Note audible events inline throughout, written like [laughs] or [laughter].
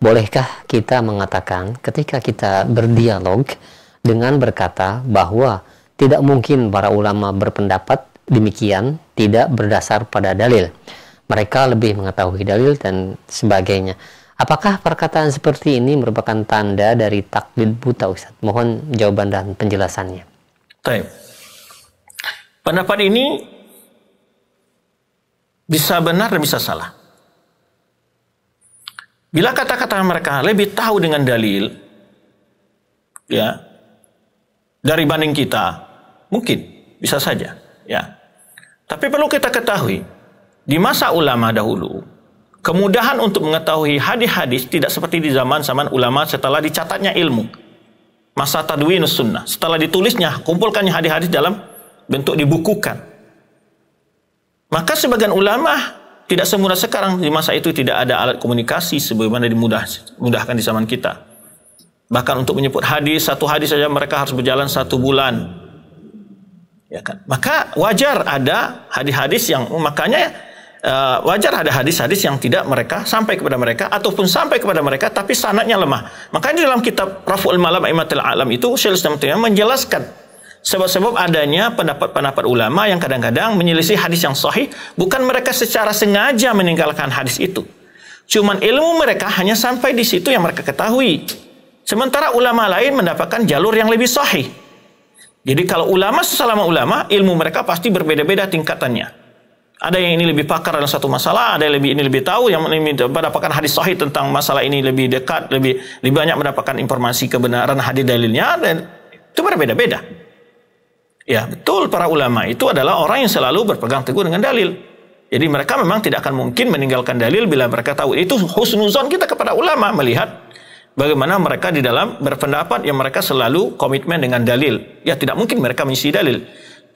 Bolehkah kita mengatakan ketika kita berdialog dengan berkata bahwa tidak mungkin para ulama berpendapat demikian tidak berdasar pada dalil. Mereka lebih mengetahui dalil dan sebagainya. Apakah perkataan seperti ini merupakan tanda dari takdir buta Ustaz? Mohon jawaban dan penjelasannya. Baik. Pendapat ini bisa benar dan bisa salah. Bila kata-kata mereka lebih tahu dengan dalil, ya, dari banding kita, mungkin bisa saja, ya. Tapi perlu kita ketahui, di masa ulama dahulu, kemudahan untuk mengetahui hadis-hadis tidak seperti di zaman zaman ulama setelah dicatatnya ilmu. Masa tadwin sunnah, setelah ditulisnya, kumpulkannya hadis-hadis dalam bentuk dibukukan. Maka sebagian ulama tidak semudah sekarang di masa itu tidak ada alat komunikasi sebagaimana dimudah mudahkan di zaman kita. Bahkan untuk menyebut hadis satu hadis saja mereka harus berjalan satu bulan. Ya kan? Maka wajar ada hadis-hadis yang makanya uh, wajar ada hadis-hadis yang tidak mereka sampai kepada mereka ataupun sampai kepada mereka tapi sanatnya lemah. Makanya di dalam kitab Raful Malam al Alam itu syaikhul Islam menjelaskan sebab-sebab adanya pendapat-pendapat ulama yang kadang-kadang menyelisih hadis yang sahih, bukan mereka secara sengaja meninggalkan hadis itu. Cuman ilmu mereka hanya sampai di situ yang mereka ketahui. Sementara ulama lain mendapatkan jalur yang lebih sahih. Jadi kalau ulama sesama ulama, ilmu mereka pasti berbeda-beda tingkatannya. Ada yang ini lebih pakar dalam satu masalah, ada yang lebih ini lebih tahu, yang mendapatkan hadis sahih tentang masalah ini lebih dekat, lebih lebih banyak mendapatkan informasi kebenaran hadis dalilnya, dan itu berbeda-beda. Ya, betul para ulama itu adalah orang yang selalu berpegang teguh dengan dalil. Jadi mereka memang tidak akan mungkin meninggalkan dalil bila mereka tahu. Itu husnuzon kita kepada ulama melihat bagaimana mereka di dalam berpendapat yang mereka selalu komitmen dengan dalil. Ya tidak mungkin mereka mengisi dalil.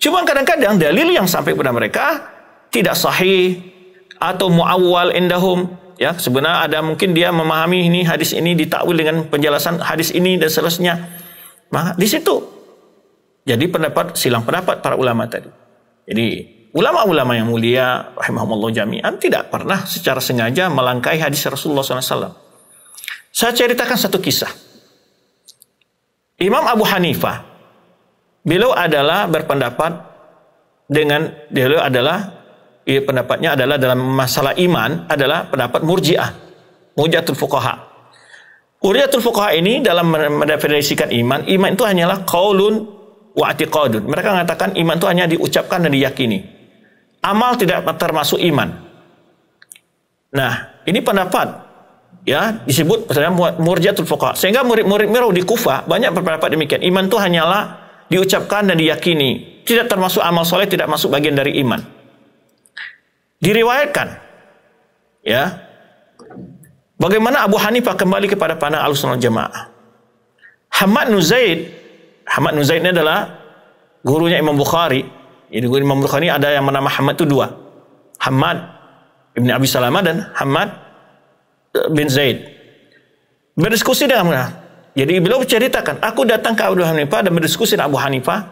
Cuma kadang-kadang dalil yang sampai kepada mereka tidak sahih atau muawwal indahum ya sebenarnya ada mungkin dia memahami ini hadis ini ditakwil dengan penjelasan hadis ini dan seterusnya maka di situ jadi pendapat silang pendapat para ulama tadi. Jadi ulama-ulama yang mulia rahimahumullah jami'an tidak pernah secara sengaja melangkai hadis Rasulullah SAW. Saya ceritakan satu kisah. Imam Abu Hanifah, beliau adalah berpendapat dengan beliau adalah ya, pendapatnya adalah dalam masalah iman adalah pendapat murjiah, murjiatul fuqaha. Murjiatul fuqaha ini dalam mendefinisikan iman, iman itu hanyalah kaulun wa'tiqadun. Mereka mengatakan iman itu hanya diucapkan dan diyakini. Amal tidak termasuk iman. Nah, ini pendapat ya disebut misalnya murjatul fuqaha. Sehingga murid-murid Miro di Kufa banyak berpendapat demikian. Iman itu hanyalah diucapkan dan diyakini. Tidak termasuk amal soleh, tidak masuk bagian dari iman. Diriwayatkan. Ya. Bagaimana Abu Hanifah kembali kepada pandangan al-sunnah jamaah. Hamad Nuzaid Hamad bin Zaid ini adalah gurunya Imam Bukhari. Jadi guru Imam Bukhari ada yang bernama Hamad itu dua. Hamad Ibn Abi Salamah dan Hamad eh, bin Zaid. Berdiskusi dengan mereka. Jadi beliau ceritakan, aku datang ke Abu Hanifah dan berdiskusi dengan Abu Hanifah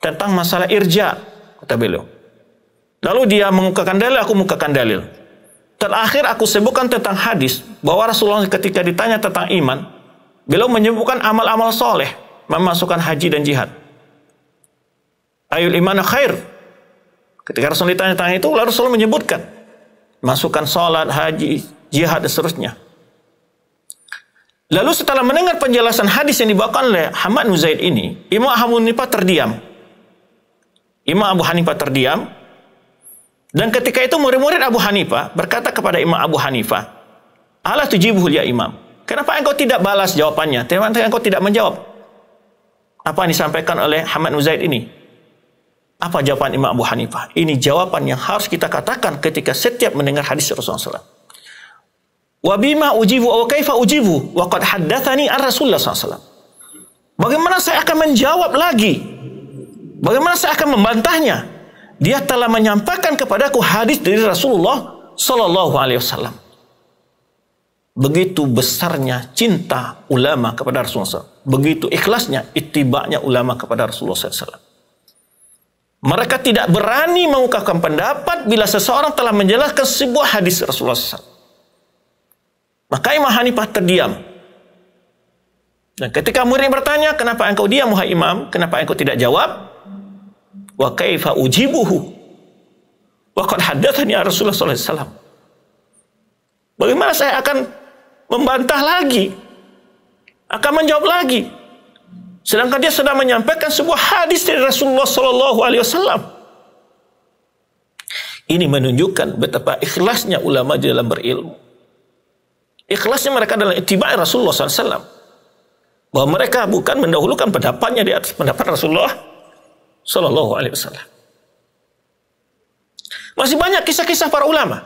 tentang masalah irja, kata beliau. Lalu dia mengukakan dalil, aku mengukakan dalil. Terakhir aku sebutkan tentang hadis bahwa Rasulullah ketika ditanya tentang iman, beliau menyebutkan amal-amal soleh memasukkan haji dan jihad. Ayul iman khair. Ketika Rasul ditanya-tanya itu, lalu Rasul menyebutkan. Masukkan salat, haji, jihad, dan seterusnya. Lalu setelah mendengar penjelasan hadis yang dibawakan oleh Hamad Nuzaid ini, Imam Abu Hanifah terdiam. Imam Abu Hanifah terdiam. Dan ketika itu murid-murid Abu Hanifah berkata kepada Imam Abu Hanifah, Allah tujibuhul ya Imam. Kenapa engkau tidak balas jawabannya? Kenapa engkau tidak menjawab? apa yang disampaikan oleh Ahmad Nuzaid ini? Apa jawaban Imam Abu Hanifah? Ini jawaban yang harus kita katakan ketika setiap mendengar hadis Rasulullah SAW. Wabima ujibu wa kaifa ujibu wa qad ar Rasulullah SAW. Bagaimana saya akan menjawab lagi? Bagaimana saya akan membantahnya? Dia telah menyampaikan kepadaku hadis dari Rasulullah Sallallahu Alaihi Wasallam. Begitu besarnya cinta ulama kepada Rasulullah SAW. Begitu ikhlasnya itibaknya ulama kepada Rasulullah SAW. Mereka tidak berani mengungkapkan pendapat bila seseorang telah menjelaskan sebuah hadis Rasulullah SAW. Maka Imam Hanifah terdiam. Dan ketika murid bertanya, kenapa engkau diam, wahai Imam? Kenapa engkau tidak jawab? Wa kaifa ujibuhu? Wa qad hadathani ya Rasulullah SAW. Bagaimana saya akan membantah lagi. Akan menjawab lagi. Sedangkan dia sedang menyampaikan sebuah hadis dari Rasulullah Sallallahu Alaihi Wasallam. Ini menunjukkan betapa ikhlasnya ulama di dalam berilmu. Ikhlasnya mereka dalam itibai Rasulullah SAW. Bahwa mereka bukan mendahulukan pendapatnya di atas pendapat Rasulullah Sallallahu Alaihi Wasallam. Masih banyak kisah-kisah para ulama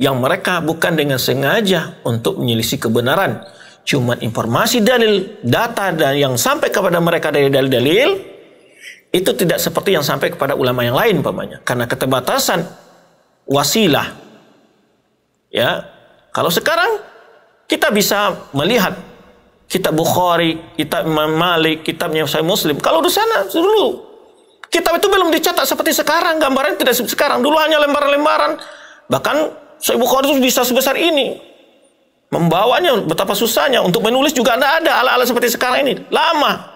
yang mereka bukan dengan sengaja untuk menyelisih kebenaran. cuma informasi dalil, data dan yang sampai kepada mereka dari dalil-dalil itu tidak seperti yang sampai kepada ulama yang lain pamannya karena keterbatasan wasilah. Ya. Kalau sekarang kita bisa melihat kitab Bukhari, kitab Imam Malik, kitabnya saya Muslim. Kalau di sana dulu kitab itu belum dicetak seperti sekarang, gambaran tidak seperti sekarang. Dulu hanya lembaran-lembaran. Bahkan Sahih Bukhari itu bisa sebesar ini. Membawanya betapa susahnya. Untuk menulis juga tidak ada ala-ala seperti sekarang ini. Lama.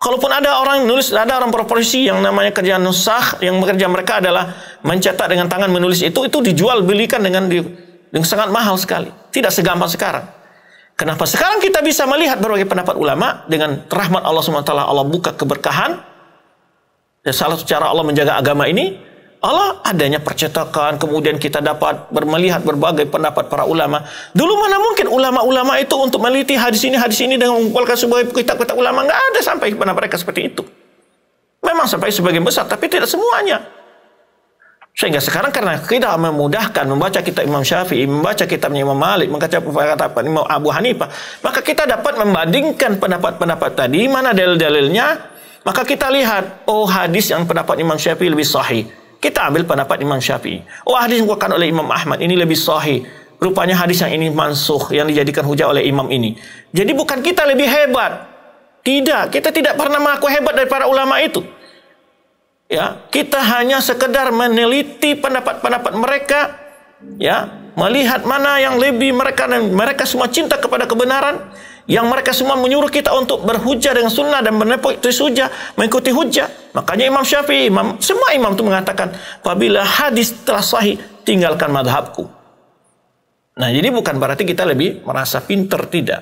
Kalaupun ada orang menulis, ada orang profesi yang namanya kerja nusah, yang bekerja mereka adalah mencetak dengan tangan menulis itu, itu dijual belikan dengan, dengan sangat mahal sekali. Tidak segampang sekarang. Kenapa sekarang kita bisa melihat berbagai pendapat ulama dengan rahmat Allah SWT, Allah buka keberkahan, dan salah secara Allah menjaga agama ini, Allah adanya percetakan, kemudian kita dapat bermelihat berbagai pendapat para ulama. Dulu mana mungkin ulama-ulama itu untuk meliti hadis ini, hadis ini dengan mengumpulkan sebuah kitab-kitab ulama. Nggak ada sampai kepada mereka seperti itu. Memang sampai sebagian besar, tapi tidak semuanya. Sehingga sekarang karena kita memudahkan membaca kitab Imam Syafi'i, membaca kitab Imam Malik, membaca pendapat Imam Abu Hanifah, maka kita dapat membandingkan pendapat-pendapat tadi, mana dalil-dalilnya, maka kita lihat, oh hadis yang pendapat Imam Syafi'i lebih sahih kita ambil pendapat Imam Syafi'i. Oh hadis yang dikeluarkan oleh Imam Ahmad ini lebih sahih. Rupanya hadis yang ini mansuh yang dijadikan hujah oleh imam ini. Jadi bukan kita lebih hebat. Tidak, kita tidak pernah mengaku hebat dari para ulama itu. Ya, kita hanya sekedar meneliti pendapat-pendapat mereka, ya, melihat mana yang lebih mereka dan mereka semua cinta kepada kebenaran, yang mereka semua menyuruh kita untuk berhujah dengan sunnah dan menepuk itu hujah, mengikuti hujah. Makanya Imam Syafi'i, Imam, semua imam itu mengatakan, apabila hadis telah sahih, tinggalkan madhabku. Nah, jadi bukan berarti kita lebih merasa pinter, tidak.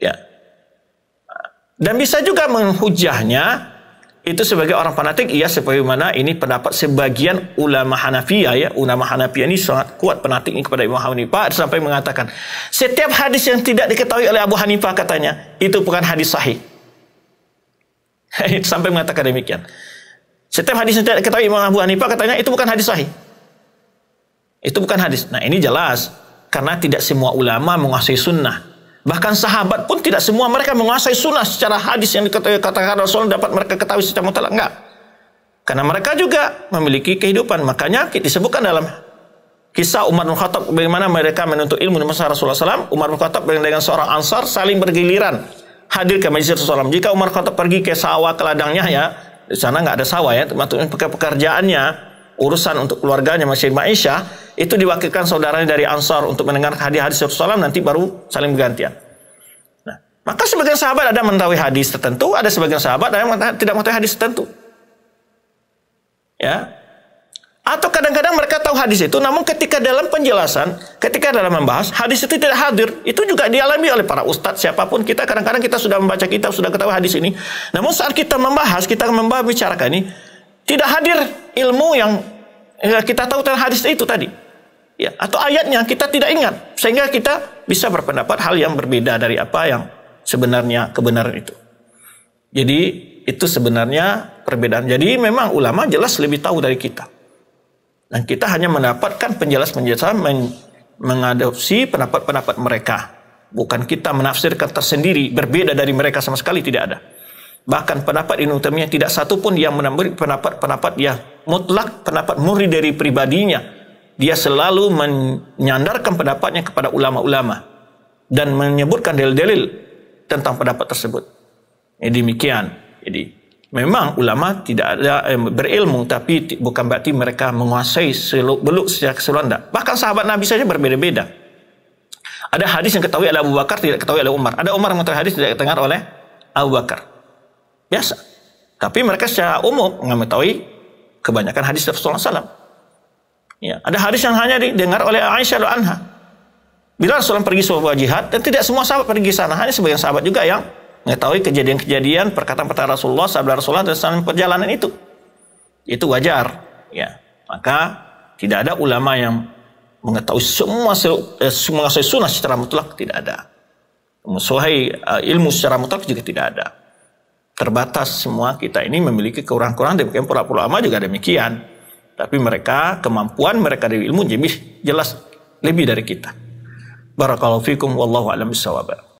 Ya. Dan bisa juga menghujahnya itu sebagai orang fanatik iya sebagaimana ini pendapat sebagian ulama Hanafiya ya ulama Hanafiya ini sangat kuat fanatik ini kepada Imam Hanifah sampai mengatakan setiap hadis yang tidak diketahui oleh Abu Hanifah katanya itu bukan hadis sahih [laughs] sampai mengatakan demikian setiap hadis yang tidak diketahui Imam Abu Hanifah katanya itu bukan hadis sahih itu bukan hadis nah ini jelas karena tidak semua ulama menguasai sunnah Bahkan sahabat pun tidak semua mereka menguasai sunnah secara hadis yang dikatakan Rasulullah dapat mereka ketahui secara mutlak. Enggak. Karena mereka juga memiliki kehidupan. Makanya kita disebutkan dalam kisah Umar bin Khattab bagaimana mereka menuntut ilmu di masa Rasulullah SAW. Umar bin Khattab dengan seorang ansar saling bergiliran hadir ke majelis Rasulullah SAW. Jika Umar bin Khattab pergi ke sawah ke ladangnya ya, di sana nggak ada sawah ya, termasuk pekerjaannya urusan untuk keluarganya Masjid maisha itu diwakilkan saudaranya dari Ansar untuk mendengar hadis-hadis Rasulullah nanti baru saling bergantian. Nah, maka sebagian sahabat ada mengetahui hadis tertentu, ada sebagian sahabat ada yang tidak mengetahui hadis tertentu. Ya. Atau kadang-kadang mereka tahu hadis itu, namun ketika dalam penjelasan, ketika dalam membahas, hadis itu tidak hadir. Itu juga dialami oleh para ustadz, siapapun kita. Kadang-kadang kita sudah membaca kitab, sudah ketahui hadis ini. Namun saat kita membahas, kita membicarakan ini, tidak hadir ilmu yang ya, kita tahu tentang hadis itu tadi. Ya, atau ayatnya kita tidak ingat sehingga kita bisa berpendapat hal yang berbeda dari apa yang sebenarnya kebenaran itu. Jadi itu sebenarnya perbedaan. Jadi memang ulama jelas lebih tahu dari kita. Dan kita hanya mendapatkan penjelasan-penjelasan men mengadopsi pendapat-pendapat mereka. Bukan kita menafsirkan tersendiri, berbeda dari mereka sama sekali tidak ada. Bahkan pendapat Ibn Taimiyah tidak satu pun yang menambah pendapat-pendapat yang mutlak, pendapat murid dari pribadinya. Dia selalu menyandarkan pendapatnya kepada ulama-ulama dan menyebutkan dalil-dalil tentang pendapat tersebut. Jadi demikian. Jadi memang ulama tidak ada eh, berilmu tapi bukan berarti mereka menguasai seluk-beluk secara keseluruhan. tak. Bahkan sahabat Nabi saja berbeda-beda. Ada hadis yang ketahui oleh Abu Bakar tidak ketahui oleh Umar. Ada Umar yang mengetahui hadis tidak ketahui oleh Abu Bakar. Biasa. Tapi mereka secara umum mengetahui kebanyakan hadis Rasulullah SAW. Ya, ada hadis yang hanya didengar oleh Aisyah dan Anha. Bila Rasulullah pergi sebuah jihad, dan tidak semua sahabat pergi sana, hanya sebagian sahabat juga yang mengetahui kejadian-kejadian, perkataan-perkataan Rasulullah, sabda Rasulullah, dan dalam perjalanan itu. Itu wajar. ya Maka tidak ada ulama yang mengetahui semua eh, semua sunnah secara mutlak tidak ada. Musuhai eh, ilmu secara mutlak juga tidak ada terbatas semua kita ini memiliki kekurangan-kekurangan demikian pola ulama lama juga demikian tapi mereka kemampuan mereka dari ilmu jenis jelas lebih dari kita barakallahu fikum wallahu alam